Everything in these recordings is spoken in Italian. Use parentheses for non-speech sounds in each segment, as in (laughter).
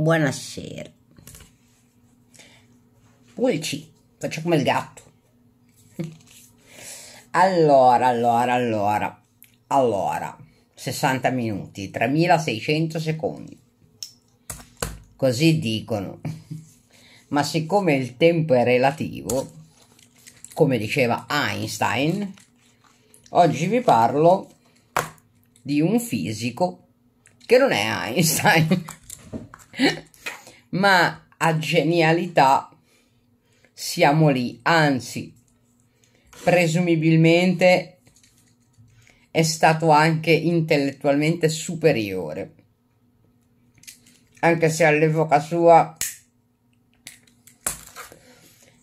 Buonasera. Pulci, faccio come il gatto. Allora, allora, allora, allora, 60 minuti, 3600 secondi. Così dicono. Ma siccome il tempo è relativo, come diceva Einstein, oggi vi parlo di un fisico che non è Einstein ma a genialità siamo lì, anzi, presumibilmente è stato anche intellettualmente superiore, anche se all'epoca sua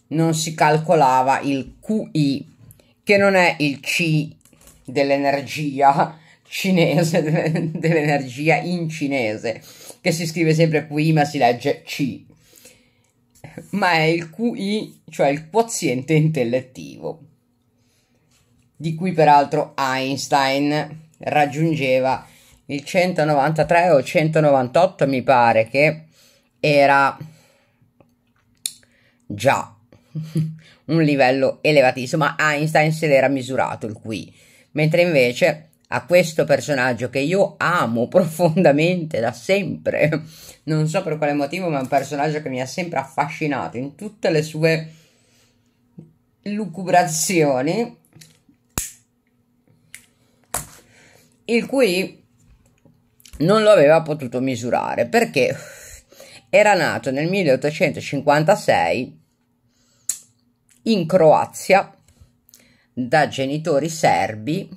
non si calcolava il QI, che non è il C dell'energia (laughs) cinese, dell'energia in cinese, che si scrive sempre qui ma si legge C, ma è il QI, cioè il quoziente intellettivo, di cui peraltro Einstein raggiungeva il 193 o 198 mi pare che era già (laughs) un livello elevatissimo, ma Einstein se l'era misurato il QI, mentre invece a questo personaggio che io amo (laughs) profondamente da sempre. Non so per quale motivo, ma è un personaggio che mi ha sempre affascinato in tutte le sue lucubrazioni. Il cui non lo aveva potuto misurare perché era nato nel 1856 in Croazia da genitori serbi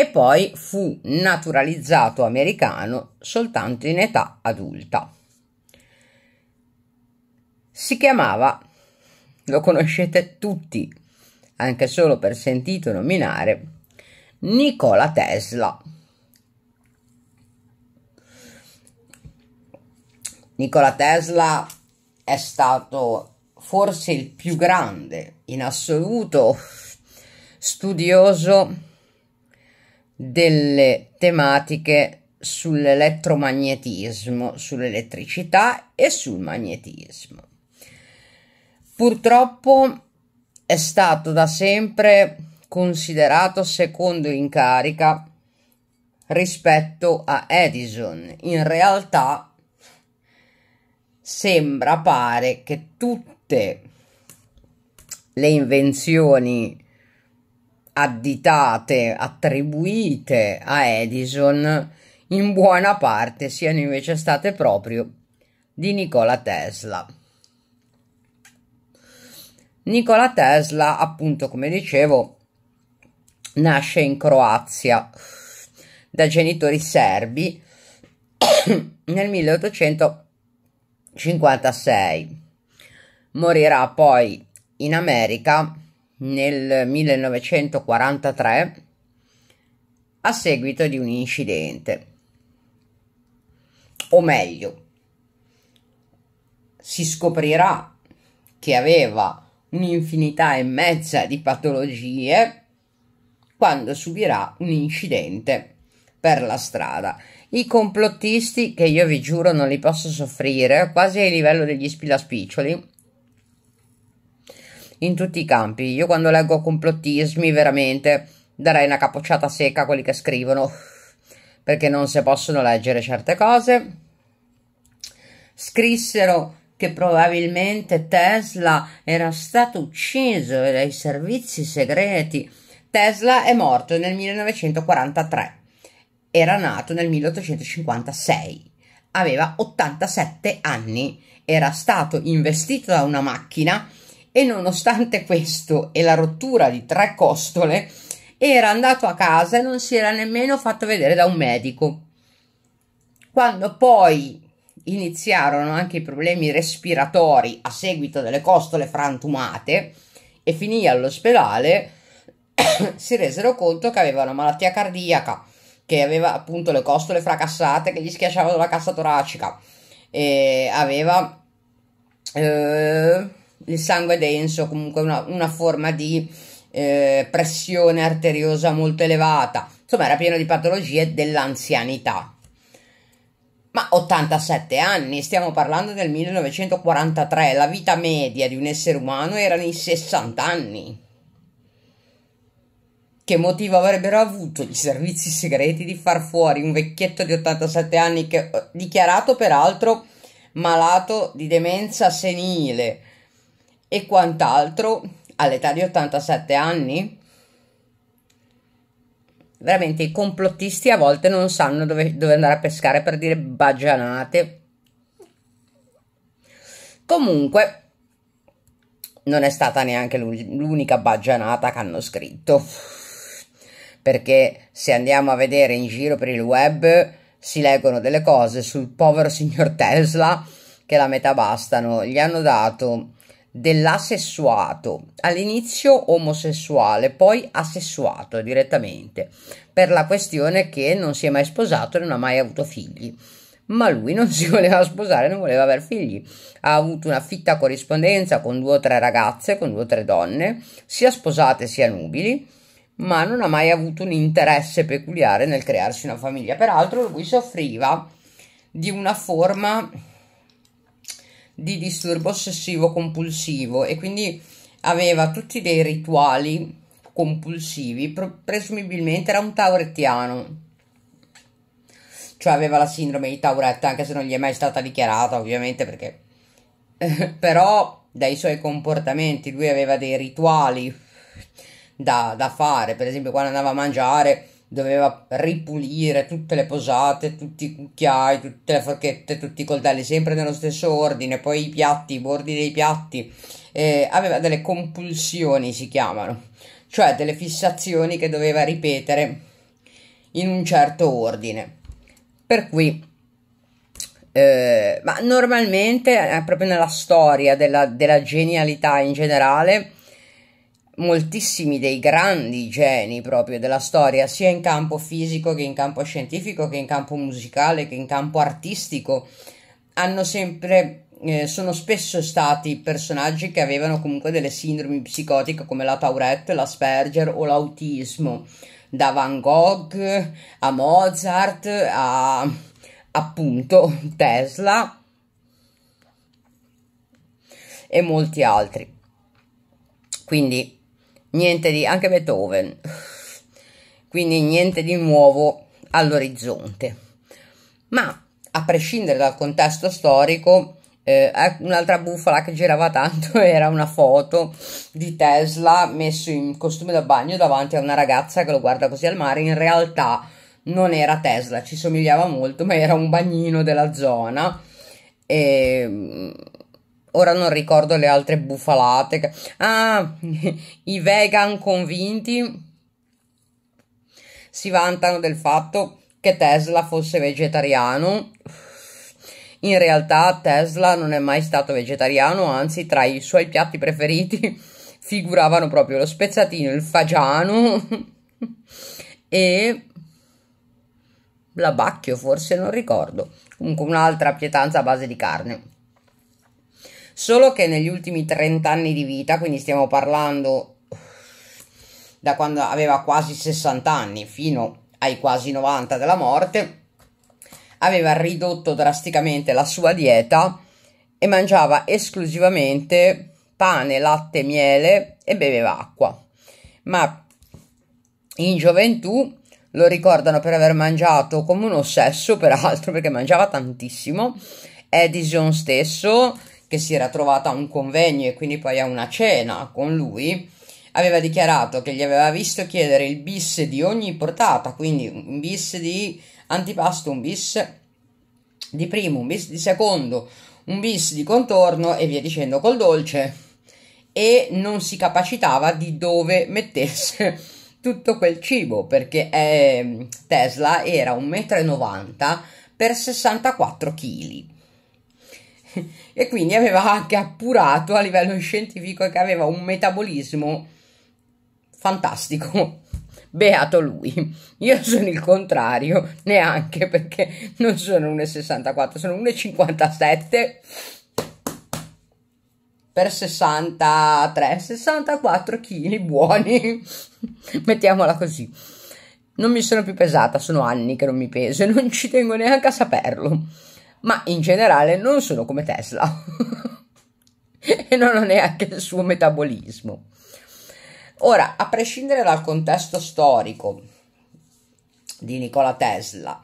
e poi fu naturalizzato americano soltanto in età adulta. Si chiamava, lo conoscete tutti, anche solo per sentito nominare, Nikola Tesla. Nikola Tesla è stato forse il più grande in assoluto studioso delle tematiche sull'elettromagnetismo, sull'elettricità e sul magnetismo. Purtroppo è stato da sempre considerato secondo in carica rispetto a Edison. In realtà sembra pare che tutte le invenzioni additate, attribuite a Edison, in buona parte siano invece state proprio di Nikola Tesla. Nikola Tesla, appunto, come dicevo, nasce in Croazia da genitori serbi (coughs) nel 1856. Morirà poi in America nel 1943 a seguito di un incidente. O meglio, si scoprirà che aveva un'infinità e mezza di patologie quando subirà un incidente per la strada. I complottisti, che io vi giuro non li posso soffrire, quasi ai livello degli spilaspiccioli, in tutti i campi. Io quando leggo complottismi veramente darei una capocciata secca a quelli che scrivono perché non si possono leggere certe cose. Scrissero che probabilmente Tesla era stato ucciso dai servizi segreti. Tesla è morto nel 1943, era nato nel 1856, aveva 87 anni, era stato investito da una macchina e nonostante questo e la rottura di tre costole era andato a casa e non si era nemmeno fatto vedere da un medico. Quando poi iniziarono anche i problemi respiratori a seguito delle costole frantumate e finì all'ospedale, (coughs) si resero conto che aveva una malattia cardiaca, che aveva appunto le costole fracassate che gli schiacciavano la cassa toracica e aveva eh, il sangue denso, comunque una, una forma di eh, pressione arteriosa molto elevata, insomma era pieno di patologie dell'anzianità. Ma 87 anni, stiamo parlando del 1943, la vita media di un essere umano erano i 60 anni. Che motivo avrebbero avuto i servizi segreti di far fuori un vecchietto di 87 anni che eh, dichiarato peraltro malato di demenza senile, e quant'altro all'età di 87 anni? Veramente i complottisti a volte non sanno dove, dove andare a pescare per dire bagianate. Comunque, non è stata neanche l'unica bagianata che hanno scritto. Perché se andiamo a vedere in giro per il web, si leggono delle cose sul povero signor Tesla che la metà bastano. Gli hanno dato dell'asessuato, all'inizio omosessuale, poi asessuato direttamente, per la questione che non si è mai sposato e non ha mai avuto figli. Ma lui non (laughs) si voleva sposare, non voleva aver figli. Ha avuto una fitta corrispondenza con due o tre ragazze, con due o tre donne, sia sposate sia nubili, ma non ha mai avuto un interesse peculiare nel crearsi una famiglia. Peraltro lui soffriva di una forma di disturbo ossessivo compulsivo e quindi aveva tutti dei rituali compulsivi, presumibilmente era un taurettiano. Cioè aveva la sindrome di Tauretta anche se non gli è mai stata dichiarata, ovviamente, perché (laughs) però dai suoi comportamenti lui aveva dei rituali da, da fare, per esempio quando andava a mangiare doveva ripulire tutte le posate, tutti i cucchiai, tutte le forchette, tutti i coltelli, sempre nello stesso ordine, poi i piatti, i bordi dei piatti, eh, aveva delle compulsioni si chiamano, cioè delle fissazioni che doveva ripetere in un certo ordine. Per cui eh, ma normalmente, eh, proprio nella storia della, della, genialità in generale, moltissimi dei grandi geni proprio della storia, sia in campo fisico che in campo scientifico, che in campo musicale, che in campo artistico, hanno sempre eh, sono spesso stati personaggi che avevano comunque delle sindromi psicotiche come la Tourette, l'Asperger o l'autismo, da Van Gogh a Mozart a appunto Tesla e molti altri. Quindi niente di anche Beethoven quindi niente di nuovo all'orizzonte ma a prescindere dal contesto storico eh, un'altra bufala che girava tanto (laughs) era una foto di Tesla messo in costume da bagno davanti a una ragazza che lo guarda così al mare in realtà non era Tesla ci somigliava molto ma era un bagnino della zona e ehm, Ora non ricordo le altre bufalate. Ah, (laughs) i vegan convinti si vantano del fatto che Tesla fosse vegetariano. In realtà Tesla non è mai stato vegetariano, anzi tra i suoi piatti preferiti (laughs) figuravano proprio lo spezzatino, il fagiano (laughs) e la bacchio, forse non ricordo. Comunque un'altra pietanza a base di carne. Solo che negli ultimi 30 anni di vita, quindi stiamo parlando da quando aveva quasi 60 anni fino ai quasi 90 della morte, aveva ridotto drasticamente la sua dieta e mangiava esclusivamente pane, latte, miele e beveva acqua. Ma in gioventù lo ricordano per aver mangiato come un ossesso, peraltro perché mangiava tantissimo. Edison stesso che si era trovata a un convegno e quindi poi a una cena con lui, aveva dichiarato che gli aveva visto chiedere il bis di ogni portata, quindi un bis di antipasto, un bis di primo, un bis di secondo, un bis di contorno e via dicendo col dolce e non si capacitava di dove mettesse (laughs) tutto quel cibo perché eh, Tesla era 1,90 m per 64 kg e quindi aveva anche appurato a livello scientifico che aveva un metabolismo fantastico. Beato lui, io sono il contrario, neanche perché non sono 1,64, sono 1,57 per 63, 64 kg buoni, (laughs) mettiamola così. Non mi sono più pesata, sono anni che non mi peso e non ci tengo neanche a saperlo ma in generale non sono come Tesla (laughs) e non ho neanche il suo metabolismo. Ora, a prescindere dal contesto storico di Nikola Tesla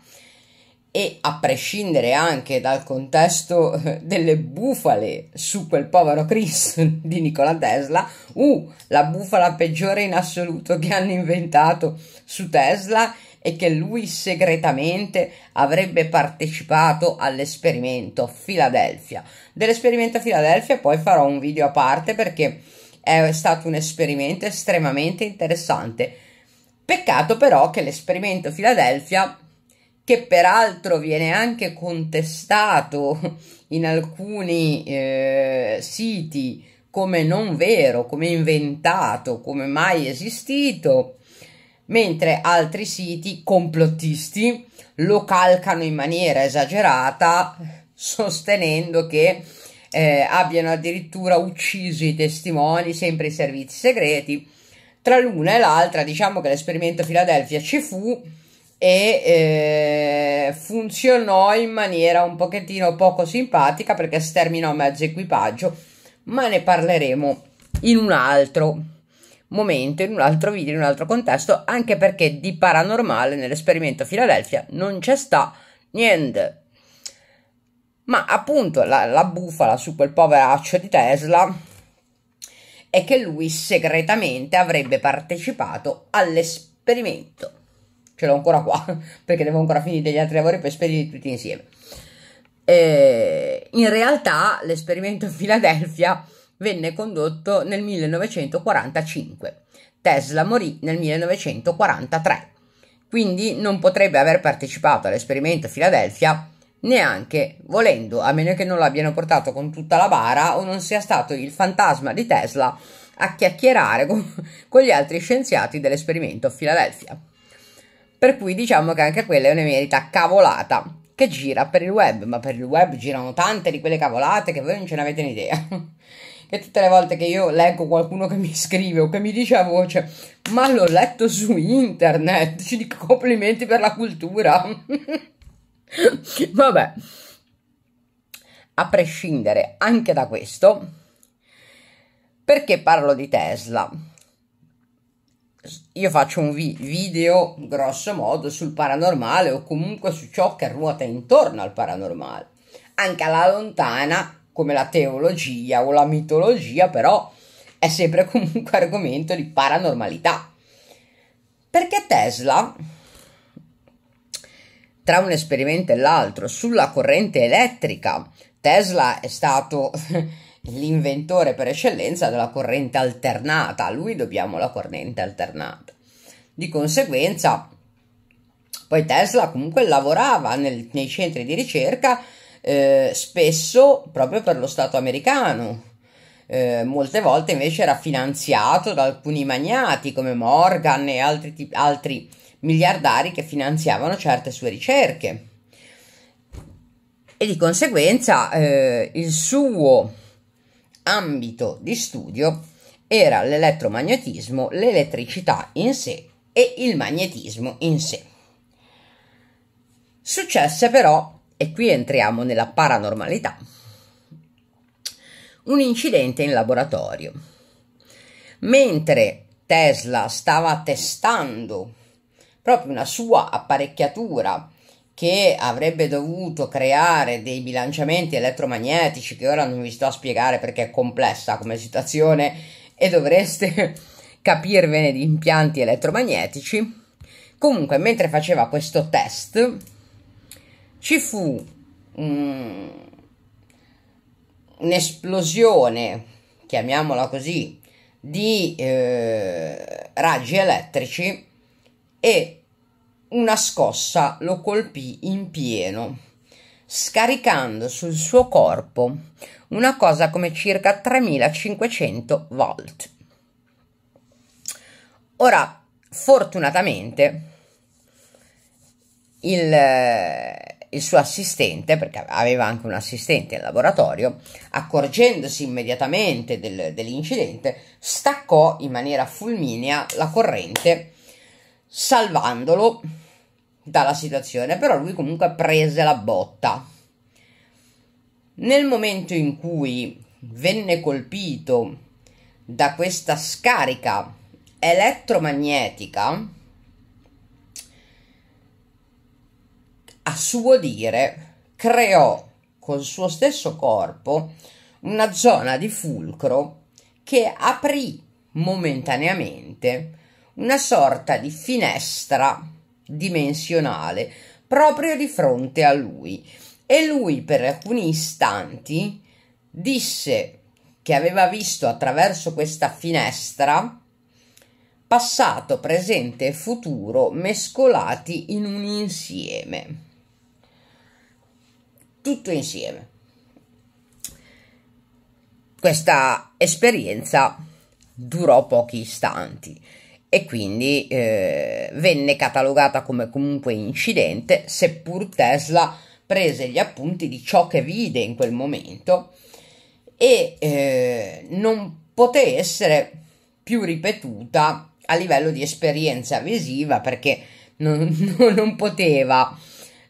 e a prescindere anche dal contesto (laughs) delle bufale su quel povero Cristo (laughs) di Nikola Tesla, uh, la bufala peggiore in assoluto che hanno inventato su Tesla è e che lui segretamente avrebbe partecipato all'esperimento Filadelfia. Dell'esperimento Filadelfia poi farò un video a parte perché è stato un esperimento estremamente interessante. Peccato però che l'esperimento Filadelfia, che peraltro viene anche contestato in alcuni eh, siti come non vero, come inventato, come mai esistito, mentre altri siti complottisti lo calcano in maniera esagerata sostenendo che eh, abbiano addirittura ucciso i testimoni, sempre i servizi segreti. Tra l'una e l'altra diciamo che l'esperimento Filadelfia ci fu e eh, funzionò in maniera un pochettino poco simpatica perché sterminò mezzo equipaggio, ma ne parleremo in un altro momento, in un altro video, in un altro contesto, anche perché di paranormale nell'esperimento Filadelfia non c'è sta niente. Ma appunto la, la bufala su quel poveraccio di Tesla è che lui segretamente avrebbe partecipato all'esperimento. Ce l'ho ancora qua, (laughs) perché devo ancora finire gli altri lavori per spedirli tutti insieme. E eh, in realtà l'esperimento Filadelfia venne condotto nel 1945. Tesla morì nel 1943, quindi non potrebbe aver partecipato all'esperimento Filadelfia neanche volendo, a meno che non l'abbiano portato con tutta la bara o non sia stato il fantasma di Tesla a chiacchierare con, (laughs) con gli altri scienziati dell'esperimento Filadelfia. Per cui diciamo che anche quella è un'emerita cavolata che gira per il web, ma per il web girano tante di quelle cavolate che voi non ce n'avete un'idea. (laughs) E tutte le volte che io leggo qualcuno che mi scrive o che mi dice a voce, ma l'ho letto su internet, ci dico complimenti per la cultura. (laughs) Vabbè, a prescindere anche da questo, perché parlo di Tesla? Io faccio un vi- video grosso modo sul paranormale o comunque su ciò che ruota intorno al paranormale, anche alla lontana come la teologia o la mitologia, però è sempre (laughs) comunque argomento di paranormalità. Perché Tesla, tra un esperimento e l'altro, sulla corrente elettrica, Tesla è stato (laughs) l'inventore per eccellenza della corrente alternata, a lui dobbiamo la corrente alternata. Di conseguenza, poi Tesla comunque lavorava nel, nei centri di ricerca eh, spesso proprio per lo Stato americano. Eh, molte volte invece era finanziato da alcuni magnati come Morgan e altri, t- altri miliardari che finanziavano certe sue ricerche. E di conseguenza eh, il suo ambito di studio era l'elettromagnetismo, l'elettricità in sé e il magnetismo in sé. Successe però e qui entriamo nella paranormalità, un incidente in laboratorio. Mentre Tesla stava testando proprio una sua apparecchiatura che avrebbe dovuto creare dei bilanciamenti elettromagnetici che ora non vi sto a spiegare perché è complessa come situazione e dovreste (laughs) capirvene di impianti elettromagnetici. Comunque, mentre faceva questo test, ci fu um, un'esplosione, chiamiamola così, di eh, raggi elettrici e una scossa lo colpì in pieno, scaricando sul suo corpo una cosa come circa 3500 volt. Ora, fortunatamente, il, il suo assistente, perché aveva anche un assistente in laboratorio, accorgendosi immediatamente del, dell'incidente, staccò in maniera fulminea la corrente, salvandolo dalla situazione, però lui comunque prese la botta. Nel momento in cui venne colpito da questa scarica elettromagnetica, a suo dire, creò col suo stesso corpo una zona di fulcro che aprì momentaneamente una sorta di finestra dimensionale proprio di fronte a lui e lui per alcuni istanti disse che aveva visto attraverso questa finestra passato, presente e futuro mescolati in un insieme tutto insieme. Questa esperienza durò pochi istanti e quindi eh, venne catalogata come comunque incidente, seppur Tesla prese gli appunti di ciò che vide in quel momento e eh, non poté essere più ripetuta a livello di esperienza visiva perché non, (laughs) non poteva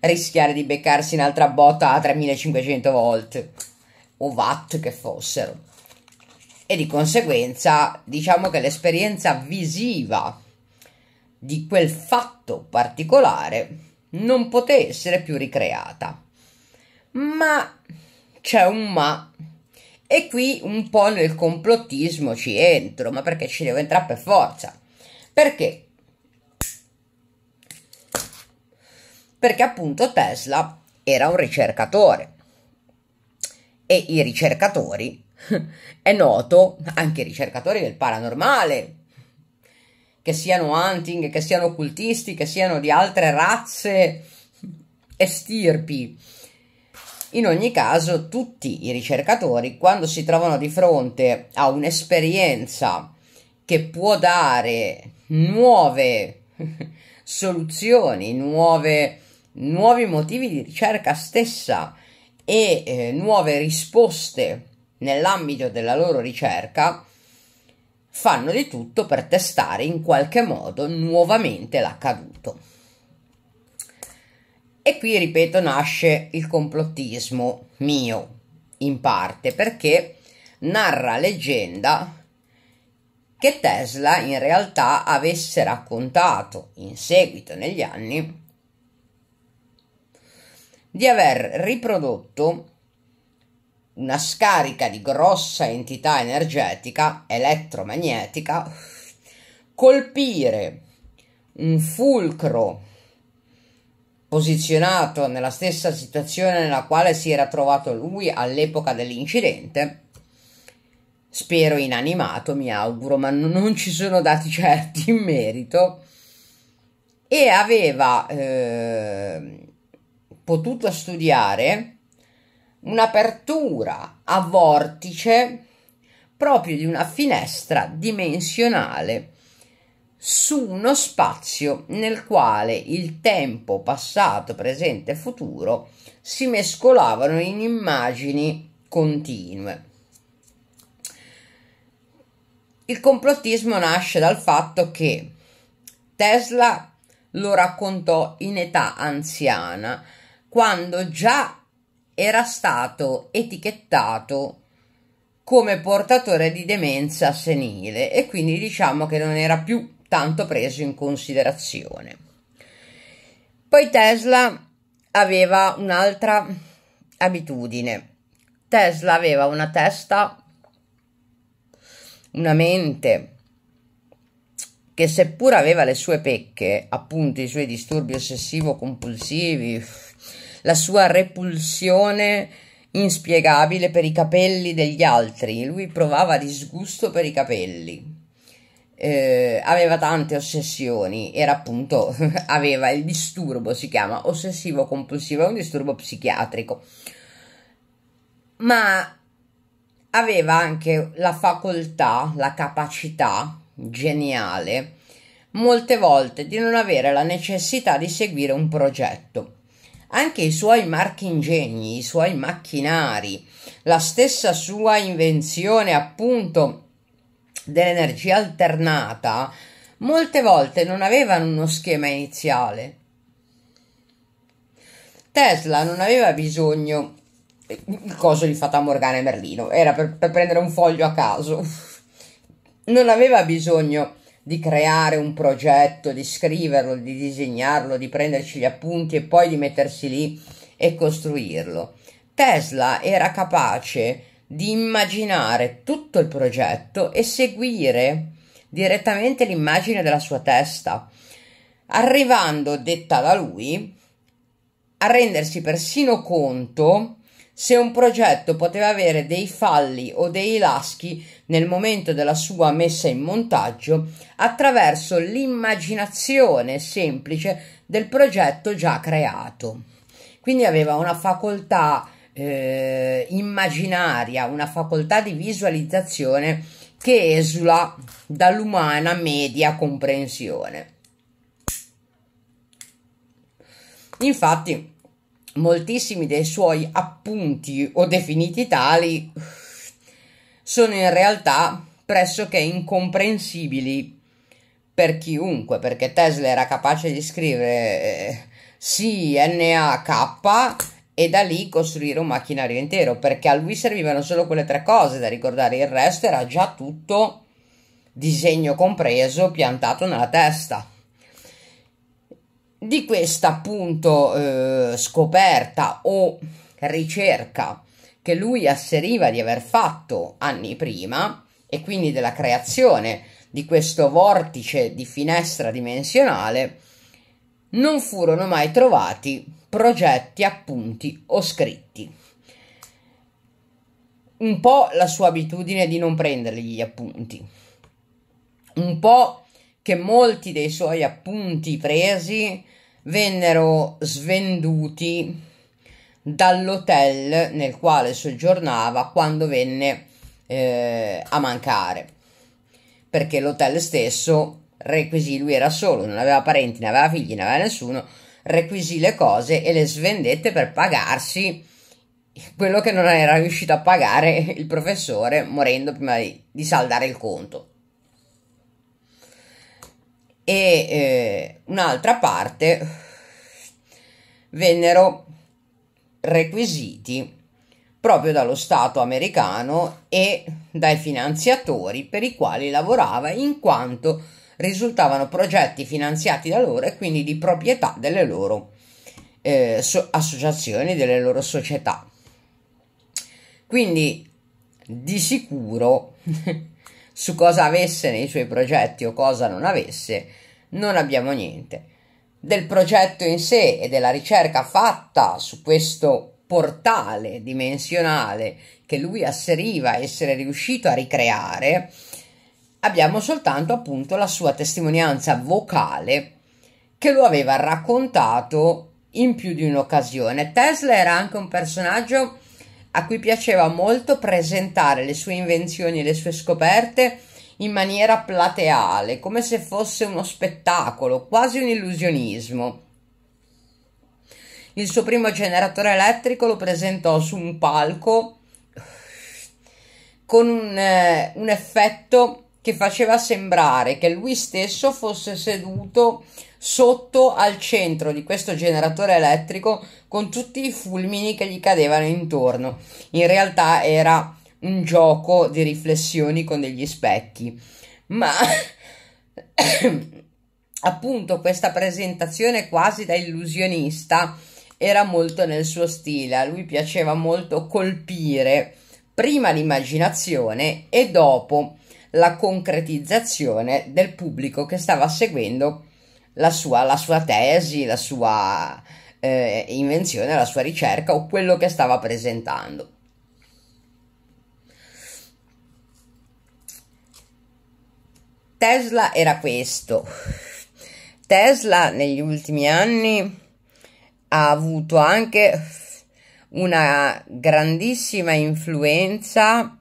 rischiare di beccarsi un'altra botta a 3500 volt o watt che fossero. E di conseguenza, diciamo che l'esperienza visiva di quel fatto particolare non poté essere più ricreata. Ma c'è un ma. E qui un po' nel complottismo ci entro, ma perché ci devo entrare per forza? Perché perché appunto Tesla era un ricercatore e i ricercatori, (laughs) è noto, anche i ricercatori del paranormale, che siano hunting, che siano occultisti, che siano di altre razze e stirpi. In ogni caso, tutti i ricercatori, quando si trovano di fronte a un'esperienza che può dare nuove (laughs) soluzioni, nuove nuovi motivi di ricerca stessa e eh, nuove risposte nell'ambito della loro ricerca, fanno di tutto per testare in qualche modo nuovamente l'accaduto. E qui, ripeto, nasce il complottismo mio, in parte, perché narra leggenda che Tesla in realtà avesse raccontato in seguito negli anni di aver riprodotto una scarica di grossa entità energetica elettromagnetica colpire un fulcro posizionato nella stessa situazione nella quale si era trovato lui all'epoca dell'incidente spero inanimato mi auguro ma non ci sono dati certi in merito e aveva eh, potuto studiare un'apertura a vortice proprio di una finestra dimensionale su uno spazio nel quale il tempo passato, presente e futuro si mescolavano in immagini continue. Il complottismo nasce dal fatto che Tesla lo raccontò in età anziana, quando già era stato etichettato come portatore di demenza senile e quindi diciamo che non era più tanto preso in considerazione. Poi Tesla aveva un'altra abitudine. Tesla aveva una testa, una mente che seppur aveva le sue pecche, appunto i suoi disturbi ossessivo-compulsivi, la sua repulsione inspiegabile per i capelli degli altri. Lui provava disgusto per i capelli. Eh, aveva tante ossessioni, era appunto, (laughs) aveva il disturbo, si chiama ossessivo compulsivo, è un disturbo psichiatrico, ma aveva anche la facoltà, la capacità geniale, molte volte di non avere la necessità di seguire un progetto anche i suoi marchingegni, i suoi macchinari, la stessa sua invenzione appunto dell'energia alternata, molte volte non avevano uno schema iniziale. Tesla non aveva bisogno il coso di Fata Morgana e Merlino, era per, per prendere un foglio a caso. Non aveva bisogno di creare un progetto, di scriverlo, di disegnarlo, di prenderci gli appunti e poi di mettersi lì e costruirlo. Tesla era capace di immaginare tutto il progetto e seguire direttamente l'immagine della sua testa, arrivando, detta da lui, a rendersi persino conto se un progetto poteva avere dei falli o dei laschi nel momento della sua messa in montaggio, attraverso l'immaginazione semplice del progetto già creato. Quindi aveva una facoltà eh, immaginaria, una facoltà di visualizzazione che esula dall'umana media comprensione. Infatti, moltissimi dei suoi appunti o definiti tali sono in realtà pressoché incomprensibili per chiunque, perché Tesla era capace di scrivere eh, CNAK e da lì costruire un macchinario intero, perché a lui servivano solo quelle tre cose da ricordare, il resto era già tutto disegno compreso, piantato nella testa. Di questa appunto eh, scoperta o ricerca che lui asseriva di aver fatto anni prima e quindi della creazione di questo vortice di finestra dimensionale, non furono mai trovati progetti, appunti o scritti. Un po' la sua abitudine di non prendergli gli appunti, un po' che molti dei suoi appunti presi vennero svenduti dall'hotel nel quale soggiornava quando venne eh, a mancare, perché l'hotel stesso requisì, lui era solo, non aveva parenti, non aveva figli, non aveva nessuno, requisì le cose e le svendette per pagarsi quello che non era riuscito a pagare il professore morendo prima di, di saldare il conto e eh, un'altra parte vennero requisiti proprio dallo Stato americano e dai finanziatori per i quali lavorava in quanto risultavano progetti finanziati da loro e quindi di proprietà delle loro eh, so- associazioni, delle loro società. Quindi di sicuro (laughs) su cosa avesse nei suoi progetti o cosa non avesse, non abbiamo niente. Del progetto in sé e della ricerca fatta su questo portale dimensionale che lui asseriva essere riuscito a ricreare, abbiamo soltanto appunto la sua testimonianza vocale che lo aveva raccontato in più di un'occasione. Tesla era anche un personaggio a cui piaceva molto presentare le sue invenzioni e le sue scoperte in maniera plateale, come se fosse uno spettacolo, quasi un illusionismo. Il suo primo generatore elettrico lo presentò su un palco con un, eh, un effetto che faceva sembrare che lui stesso fosse seduto sotto al centro di questo generatore elettrico con tutti i fulmini che gli cadevano intorno. In realtà era un gioco di riflessioni con degli specchi. Ma (coughs) appunto questa presentazione quasi da illusionista era molto nel suo stile, a lui piaceva molto colpire prima l'immaginazione e dopo la concretizzazione del pubblico che stava seguendo la sua, la sua tesi, la sua eh, invenzione, la sua ricerca o quello che stava presentando. Tesla era questo. Tesla negli ultimi anni ha avuto anche una grandissima influenza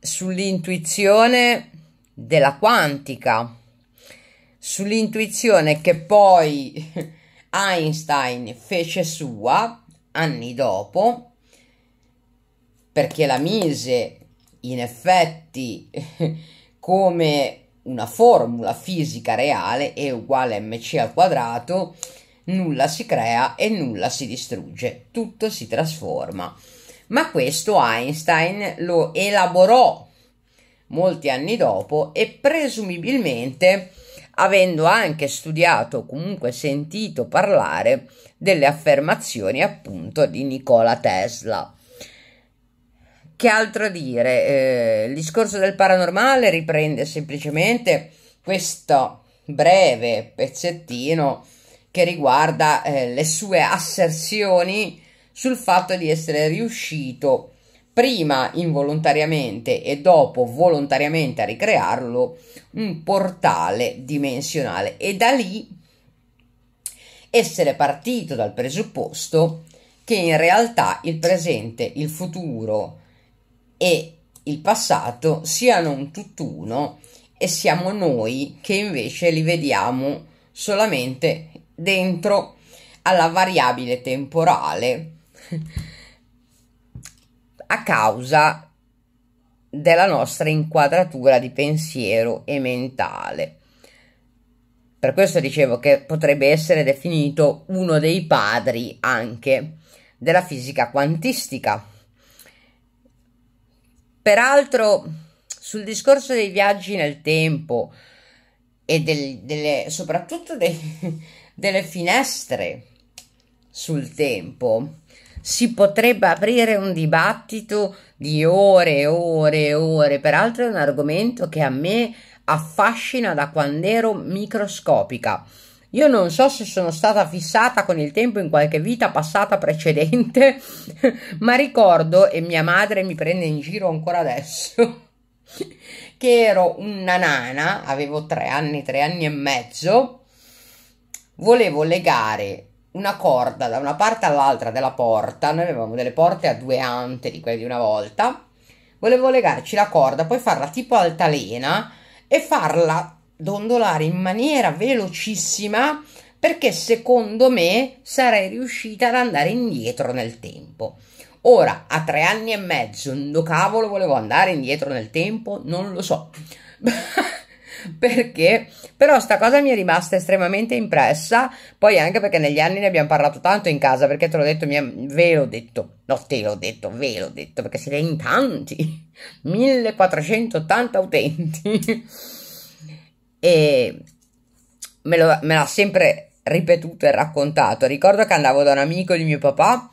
sull'intuizione della quantica sull'intuizione che poi (laughs) Einstein fece sua anni dopo, perché la mise in effetti (laughs) come una formula fisica reale E uguale a mc al quadrato, nulla si crea e nulla si distrugge, tutto si trasforma. Ma questo Einstein lo elaborò molti anni dopo e presumibilmente avendo anche studiato, comunque sentito parlare delle affermazioni appunto di Nikola Tesla. Che altro dire? Eh, il discorso del paranormale riprende semplicemente questo breve pezzettino che riguarda eh, le sue asserzioni sul fatto di essere riuscito a prima involontariamente e dopo volontariamente a ricrearlo un portale dimensionale e da lì essere partito dal presupposto che in realtà il presente, il futuro e il passato siano un tutt'uno e siamo noi che invece li vediamo solamente dentro alla variabile temporale a causa della nostra inquadratura di pensiero e mentale. Per questo dicevo che potrebbe essere definito uno dei padri anche della fisica quantistica. Peraltro, sul discorso dei viaggi nel tempo e del, delle, soprattutto dei, (laughs) delle finestre sul tempo, si potrebbe aprire un dibattito di ore e ore e ore, peraltro è un argomento che a me affascina da quando ero microscopica. Io non so se sono stata fissata con il tempo in qualche vita passata precedente, (laughs) ma ricordo, e mia madre mi prende in giro ancora adesso, (laughs) che ero una nana, avevo tre anni, tre anni e mezzo, volevo legare una corda da una parte all'altra della porta, noi avevamo delle porte a due ante di quelle di una volta, volevo legarci la corda, poi farla tipo altalena e farla dondolare in maniera velocissima perché secondo me sarei riuscita ad andare indietro nel tempo. Ora, a tre anni e mezzo, dove cavolo volevo andare indietro nel tempo? Non lo so. (laughs) (laughs) perché però sta cosa mi è rimasta estremamente impressa poi anche perché negli anni ne abbiamo parlato tanto in casa perché te l'ho detto mia, ve l'ho detto no te l'ho detto ve l'ho detto perché siete in tanti 1480 (laughs) utenti (laughs) e me, lo, me l'ha sempre ripetuto e raccontato ricordo che andavo da un amico di mio papà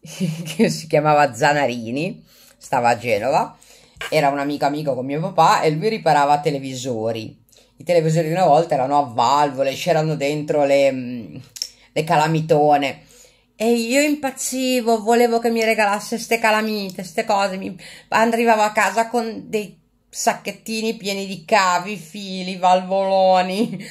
che si chiamava Zanarini stava a Genova era un'amica amico con mio papà e lui riparava televisori. I televisori di una volta erano a valvole, c'erano dentro le, mm, le calamitone. E io impazzivo, volevo che mi regalasse ste calamite, ste cose. Mi... Arrivavo a casa con dei sacchettini pieni di cavi, fili, valvoloni,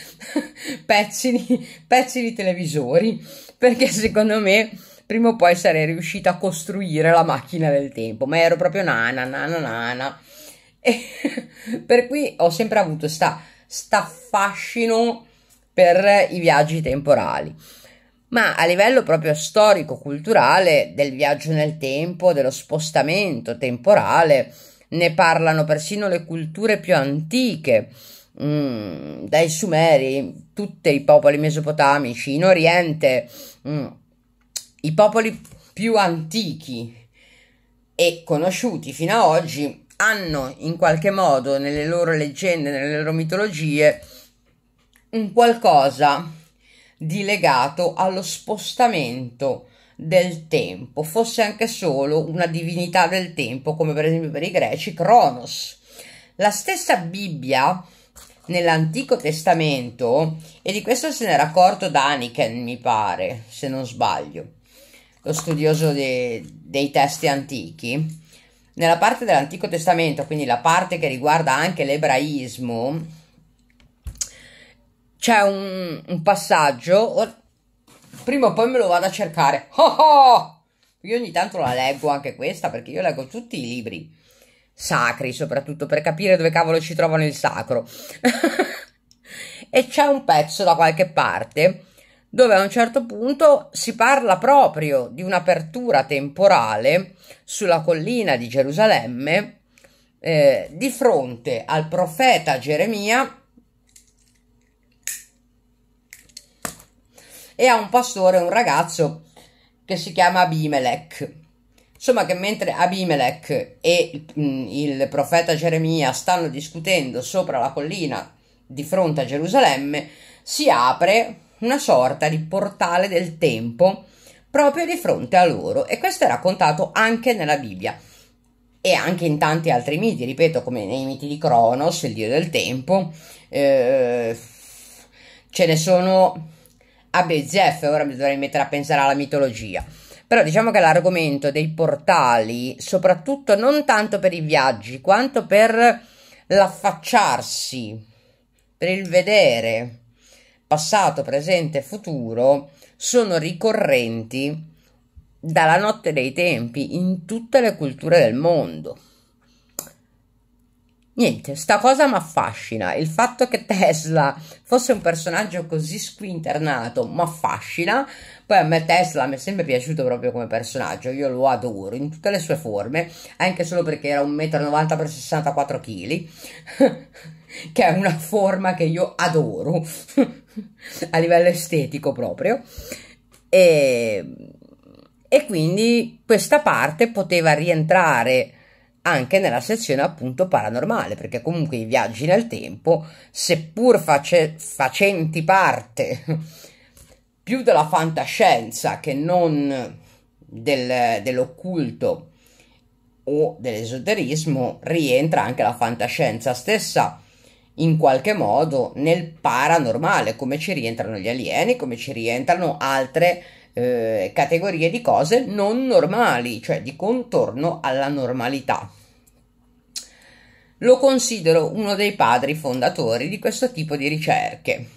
(laughs) pezzi di, pezzi di televisori. Perché secondo me prima o poi sarei riuscita a costruire la macchina del tempo, ma ero proprio nana, nana, nana. E (laughs) per cui ho sempre avuto sta, sta fascino per i viaggi temporali. Ma a livello proprio storico-culturale del viaggio nel tempo, dello spostamento temporale, ne parlano persino le culture più antiche, mh, mm, dai Sumeri, tutti i popoli mesopotamici, in Oriente, mh, mm, i popoli più antichi e conosciuti fino ad oggi hanno in qualche modo nelle loro leggende, nelle loro mitologie, un qualcosa di legato allo spostamento del tempo, fosse anche solo una divinità del tempo, come per esempio per i greci Cronos. La stessa Bibbia nell'Antico Testamento, e di questo se n'era accorto Daniken, mi pare, se non sbaglio, lo studioso de, dei testi antichi, nella parte dell'Antico Testamento, quindi la parte che riguarda anche l'ebraismo, c'è un, un passaggio. Prima o poi me lo vado a cercare. (laughs) Oh oh! Io ogni tanto la leggo anche questa perché io leggo tutti i libri sacri, soprattutto per capire dove cavolo ci trovano il sacro. (laughs) e c'è un pezzo da qualche parte dove a un certo punto si parla proprio di un'apertura temporale sulla collina di Gerusalemme eh, di fronte al profeta Geremia e a un pastore, un ragazzo che si chiama Abimelech. Insomma, che mentre Abimelech e mh, mm, il profeta Geremia stanno discutendo sopra la collina di fronte a Gerusalemme, si apre una sorta di portale del tempo proprio di fronte a loro e questo è raccontato anche nella Bibbia e anche in tanti altri miti, ripeto, come nei miti di Cronos, il dio del tempo, eh, ce ne sono a Bezef, ora mi dovrei mettere a pensare alla mitologia. Però diciamo che l'argomento dei portali, soprattutto non tanto per i viaggi, quanto per l'affacciarsi, per il vedere, passato, presente e futuro sono ricorrenti dalla notte dei tempi in tutte le culture del mondo. Niente, sta cosa mi affascina. Il fatto che Tesla fosse un personaggio così squinternato mi affascina. Poi a me Tesla mi è sempre piaciuto proprio come personaggio. Io lo adoro in tutte le sue forme, anche solo perché era 1,90 m x 64 kg, che è una forma che io adoro. (laughs) (laughs) a livello estetico proprio. E, e quindi questa parte poteva rientrare anche nella sezione appunto paranormale, perché comunque i viaggi nel tempo, seppur face- facenti parte (laughs) più della fantascienza che non del, dell'occulto o dell'esoterismo, rientra anche la fantascienza stessa in qualche modo nel paranormale, come ci rientrano gli alieni, come ci rientrano altre eh, categorie di cose non normali, cioè di contorno alla normalità. Lo considero uno dei padri fondatori di questo tipo di ricerche,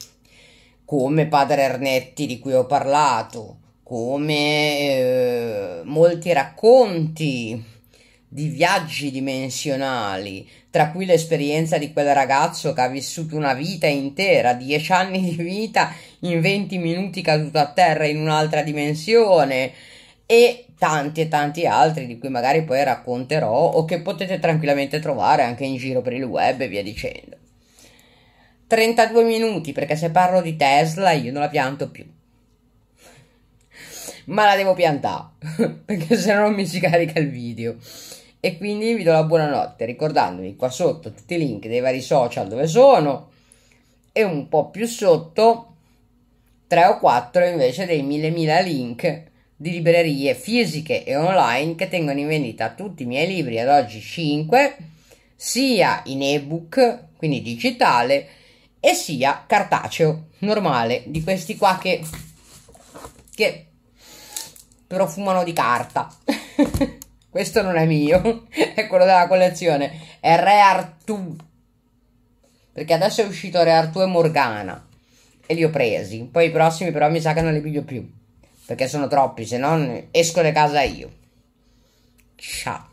come padre Ernetti di cui ho parlato, come eh, molti racconti di viaggi dimensionali, tra cui l'esperienza di quel ragazzo che ha vissuto una vita intera, dieci anni di vita, in venti minuti caduto a terra in un'altra dimensione e tanti e tanti altri di cui magari poi racconterò o che potete tranquillamente trovare anche in giro per il web e via dicendo. 32 minuti perché se parlo di Tesla io non la pianto più ma la devo piantare (laughs) perché se no non mi si carica il video. E quindi vi do la buonanotte, ricordandovi qua sotto tutti i link dei vari social dove sono e un po' più sotto 3 o 4 invece dei mille mila link di librerie fisiche e online che tengono in vendita tutti i miei libri ad oggi 5 sia in ebook quindi digitale e sia cartaceo normale di questi qua che, che profumano di carta (laughs) Questo non è mio, (laughs) è quello della collezione. È Re Artù. Perché adesso è uscito Re Artù e Morgana. E li ho presi. Poi i prossimi però mi sa che non li piglio più. Perché sono troppi, se no esco da casa io. Ciao.